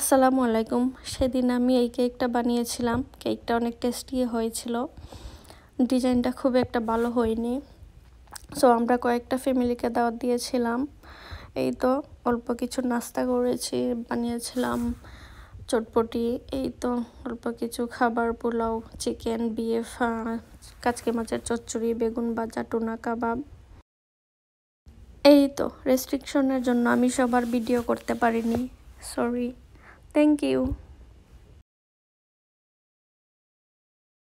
আসসালামু আলাইকুম সেদিন আমি এই কেকটা বানিয়েছিলাম কেকটা অনেক টেস্টি হয়েছিল ডিজাইনটা খুব একটা ভালো হয়নি সো আমরা কয়েকটা ফ্যামিলিকে দাওয়াত দিয়েছিলাম এই তো অল্প কিছু নাস্তা করেছি বানিয়েছিলাম চটপটি এই তো অল্প কিছু খাবার পোলাও চিকেন বিএফ কাচকে মাছের চচ্চড়ি বেগুন বাজা টোনা কাবাব এই তো রেস্ট্রিকশনের জন্য আমি সবার ভিডিও করতে পারিনি সরি Thank you.